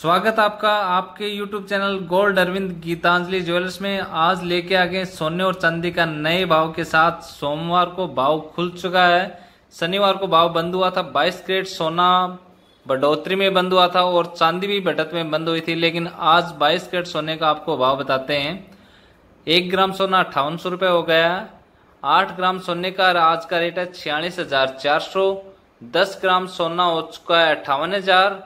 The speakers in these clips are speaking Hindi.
स्वागत आपका आपके YouTube channel gold Arvind Geetanjali jewellers में आज लेके आ गए सोने और चांदी का नए भाव के साथ सोमवार को भाव खुल चुका है शनिवार को भाव बंद हुआ था 22 क्रेट सोना बढ़ोतरी में बंद हुआ था और चांदी भी बढ़त में बंद हुई थी लेकिन आज 22 क्रेट सोने का आपको भाव बताते हैं एक ग्राम सोना अट्ठावन सौ रुपये हो गया आठ ग्राम सोने का आज का रेट है छियालीस हजार चार सौ दस ग्राम सोना हो चुका है अट्ठावन हजार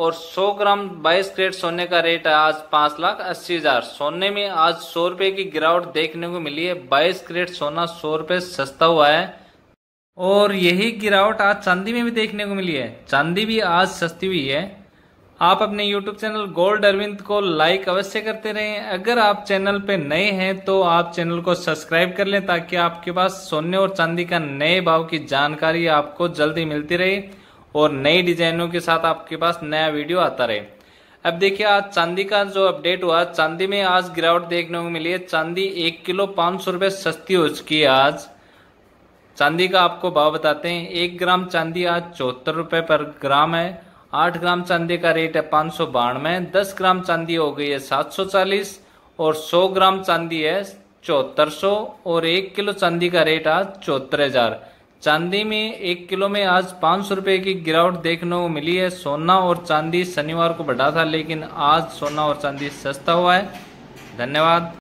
और 100 ग्राम 22 क्रेट सोने का रेट है आज पांच लाख अस्सी हजार सोने में आज सौ रुपए की गिरावट देखने को मिली है 22 क्रेट सोना सौ रुपए सस्ता हुआ है और यही गिरावट आज चांदी में भी देखने को मिली है चांदी भी आज सस्ती हुई है आप अपने YouTube चैनल गोल्ड अरविंद को लाइक अवश्य करते रहें अगर आप चैनल पे नए हैं तो आप चैनल को सब्सक्राइब कर लें ताकि आपके पास सोने और चांदी का नए भाव की जानकारी आपको जल्दी मिलती रहे और नई डिजाइनों के साथ आपके पास नया वीडियो आता रहे अब देखिए आज चांदी का जो अपडेट हुआ चांदी में आज गिरावट देखने को मिली है चांदी एक किलो पांच सौ रुपए सस्ती हो चुकी है आज चांदी का आपको भाव बताते हैं एक ग्राम चांदी आज चौहत्तर रूपये पर ग्राम है आठ ग्राम चांदी का रेट है पांच सौ बानवे दस ग्राम चांदी हो गई है सात सौ चालीस और सौ ग्राम चांदी है चौहत्तर सौ और एक किलो चांदी का रेट आज चौहत्तर हज़ार चांदी में एक किलो में आज पाँच सौ रुपये की गिरावट देखने को मिली है सोना और चांदी शनिवार को बढ़ा था लेकिन आज सोना और चांदी सस्ता हुआ है धन्यवाद